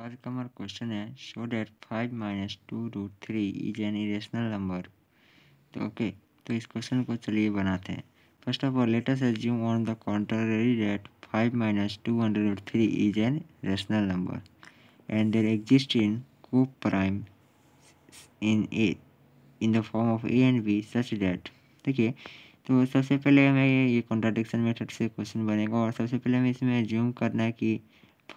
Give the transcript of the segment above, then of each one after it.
Third grammar question है show that five minus two root three is an irrational number तो okay तो इस क्वेश्चन को चलिए बनाते हैं first of all let's assume on the contrary that five minus two hundred root three is an rational number and there exist in coprime in a in the form of a and b such that देखिए तो सबसे पहले हमें ये contradiction method से question बनेगा और सबसे पहले हमें इसमें एज्यूम करना है कि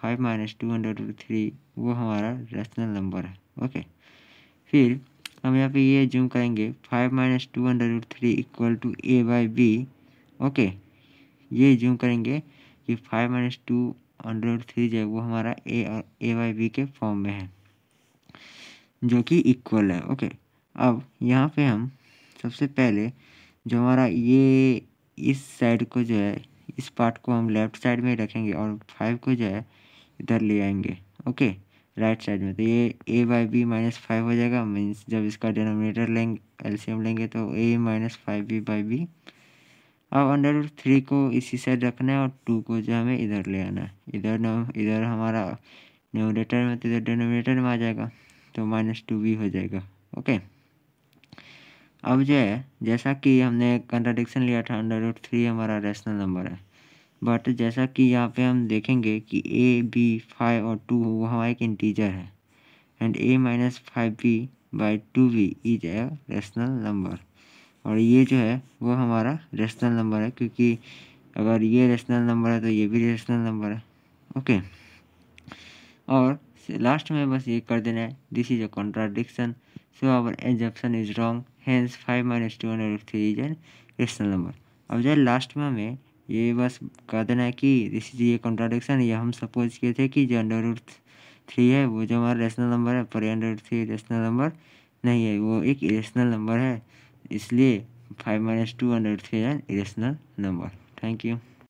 five minus two hundred root three वो हमारा रेशनल नंबर है ओके फिर हम यहाँ पे ये जूम करेंगे five minus two hundred root three equal to a by b okay ये जूम करेंगे कि five minus two hundred root three जो है वो हमारा ए और ए बाई बी के फॉर्म में है जो कि इक्वल है ओके अब यहाँ पे हम सबसे पहले जो हमारा ये इस साइड को जो है इस पार्ट को हम लेफ्ट साइड में रखेंगे और फाइव को जो है इधर ले आएंगे ओके राइट साइड में तो ये a by b minus five हो जाएगा मीन्स जब इसका डिनोमिनेटर लेंगे एलसीएम लेंगे तो a minus five b by b अब अंडर थ्री को इसी साइड रखना है और टू को जो हमें इधर ले आना है इधर न इधर हमारा डिनोमिनेटर में तो इधर डिनोमिनेटर में आ जाएगा तो माइनस टू भी हो जाएगा ओके अब जो है जैसा कि हमने कंट्राडिक्शन लिया था अंडर रूट थ्री हमारा रेशनल नंबर है बट जैसा कि यहाँ पे हम देखेंगे कि ए बी फाइव और टू वो हमारे एक इंटीजर है and a minus five b by two b is a rational number और ये जो है वो हमारा रेशनल नंबर है क्योंकि अगर ये रेशनल नंबर है तो ये भी रेशनल नंबर है ओके और लास्ट में बस ये कर देना है this is a contradiction so our assumption is wrong hence five minus two hundred three is an rational number अब जो लास्ट में हमें ये बस कह देना है कि दिस इज ये कॉन्ट्राडिक्शन ये हम सपोज किए थे कि जो अंडर रूट थ्री है वो जो हमारा रेशनल नंबर है पर under root three rational number नहीं है वो एक इरेशनल नंबर है इसलिए five minus two under root three है इरेशनल नंबर थैंक यू